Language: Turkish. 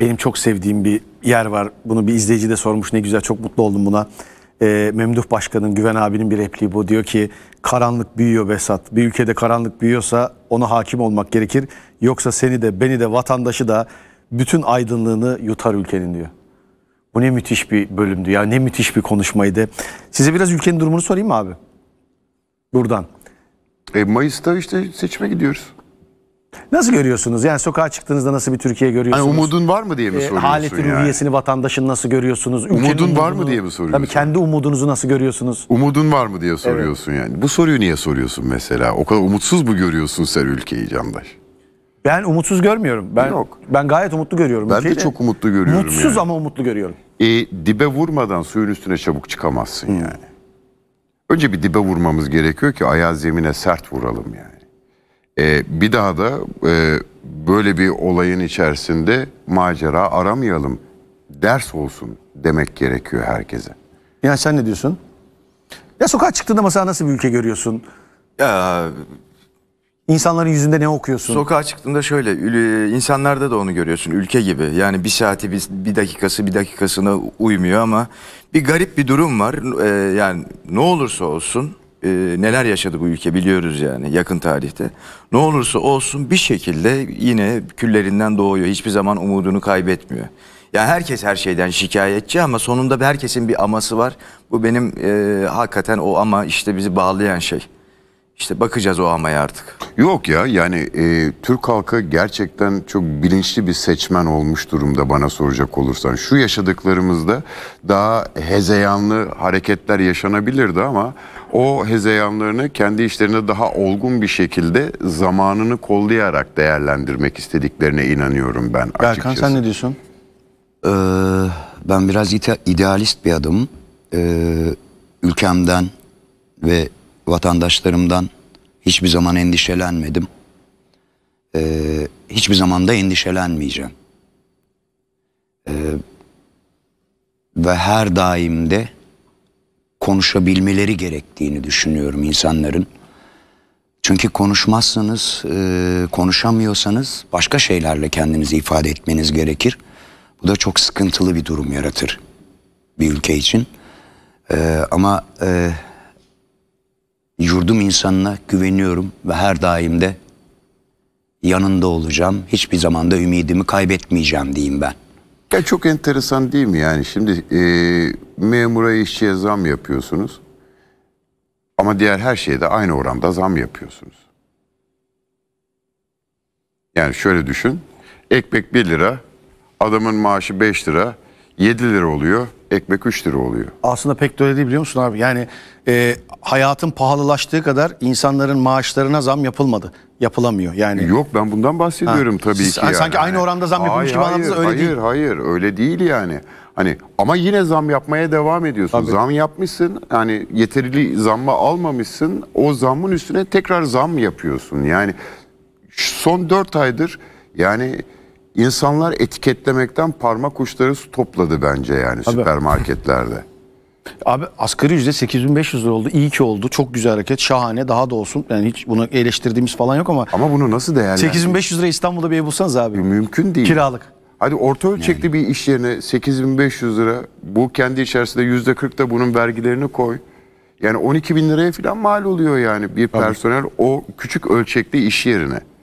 Benim çok sevdiğim bir yer var. Bunu bir izleyici de sormuş. Ne güzel çok mutlu oldum buna. E, Memduh Başkan'ın, Güven abinin bir repliği bu. Diyor ki karanlık büyüyor Besat. Bir ülkede karanlık büyüyorsa ona hakim olmak gerekir. Yoksa seni de beni de vatandaşı da bütün aydınlığını yutar ülkenin diyor. Bu ne müthiş bir bölümdü ya ne müthiş bir konuşmaydı. Size biraz ülkenin durumunu sorayım mı abi? Buradan. E, Mayıs'ta işte seçime gidiyoruz. Nasıl görüyorsunuz? Yani sokağa çıktığınızda nasıl bir Türkiye görüyorsunuz? Hani umudun var mı diye mi ee, soruyorsun? E, haleti yani? ruhiyesini vatandaşın nasıl görüyorsunuz? Ülkenin umudun umudunu, var mı diye mi soruyorsun? Tabii kendi umudunuzu nasıl görüyorsunuz? Umudun var mı diye soruyorsun evet. yani. Bu soruyu niye soruyorsun mesela? O kadar umutsuz mu görüyorsun sen ülkeyi Candaş? Ben umutsuz görmüyorum. Ben Yok. ben gayet umutlu görüyorum. Ben de çok umutlu görüyorum. Mutsuz yani. ama umutlu görüyorum. E, dibe vurmadan suyun üstüne çabuk çıkamazsın hmm. yani. Önce bir dibe vurmamız gerekiyor ki ayağı zemine sert vuralım yani. E, bir daha da e, böyle bir olayın içerisinde macera aramayalım. Ders olsun demek gerekiyor herkese. Ya sen ne diyorsun? Ya sokağa çıktığında mesela nasıl bir ülke görüyorsun? Ya İnsanların yüzünde ne okuyorsun? Sokağa çıktığında şöyle insanlarda da onu görüyorsun ülke gibi. Yani bir saati bir, bir dakikası bir dakikasına uymuyor ama bir garip bir durum var. Ee, yani ne olursa olsun e, neler yaşadı bu ülke biliyoruz yani yakın tarihte. Ne olursa olsun bir şekilde yine küllerinden doğuyor. Hiçbir zaman umudunu kaybetmiyor. Ya herkes her şeyden şikayetçi ama sonunda herkesin bir aması var. Bu benim e, hakikaten o ama işte bizi bağlayan şey. İşte bakacağız o amaya artık. Yok ya yani e, Türk halkı gerçekten çok bilinçli bir seçmen olmuş durumda bana soracak olursan. Şu yaşadıklarımızda daha hezeyanlı hareketler yaşanabilirdi ama o hezeyanlarını kendi işlerine daha olgun bir şekilde zamanını kollayarak değerlendirmek istediklerine inanıyorum ben açıkçası. Berkan sen ne diyorsun? Ee, ben biraz idealist bir adamım. Ee, ülkemden ve vatandaşlarımdan hiçbir zaman endişelenmedim. Ee, hiçbir zaman da endişelenmeyeceğim. Ee, ve her daimde konuşabilmeleri gerektiğini düşünüyorum insanların. Çünkü konuşmazsanız, e, konuşamıyorsanız başka şeylerle kendinizi ifade etmeniz gerekir. Bu da çok sıkıntılı bir durum yaratır bir ülke için. E, ama e, yurdum insanına güveniyorum ve her daim de yanında olacağım. Hiçbir zamanda ümidimi kaybetmeyeceğim diyeyim ben. Ya çok enteresan değil mi yani şimdi e, memura işçiye zam yapıyorsunuz ama diğer her şeyde aynı oranda zam yapıyorsunuz. Yani şöyle düşün ekmek 1 lira adamın maaşı 5 lira 7 lira oluyor ekmek 3 lira oluyor. Aslında pek de öyle değil biliyor musun abi yani e, hayatın pahalılaştığı kadar insanların maaşlarına zam yapılmadı yapılamıyor. Yani Yok ben bundan bahsediyorum ha. tabii Siz, ki. Yani. Sanki aynı oranda zam yapılmış gibi anladınız öyle hayır, değil. Hayır hayır öyle değil yani. Hani ama yine zam yapmaya devam ediyorsun. Tabii. Zam yapmışsın. Yani yeterli zammı almamışsın. O zamın üstüne tekrar zam yapıyorsun. Yani son 4 aydır yani insanlar etiketlemekten parmak uçları topladı bence yani süpermarketlerde. Abi asgari ücret 8500 lira oldu. İyi ki oldu. Çok güzel hareket. Şahane. Daha da olsun. Yani hiç bunu eleştirdiğimiz falan yok ama. Ama bunu nasıl değerli 8500 lira İstanbul'da bir ev bulsanız abi. E, mümkün değil. Kiralık. Hadi orta ölçekli yani. bir iş yerine 8500 lira. Bu kendi içerisinde yüzde 40 da bunun vergilerini koy. Yani 12 bin liraya falan mal oluyor yani bir personel Tabii. o küçük ölçekli iş yerine.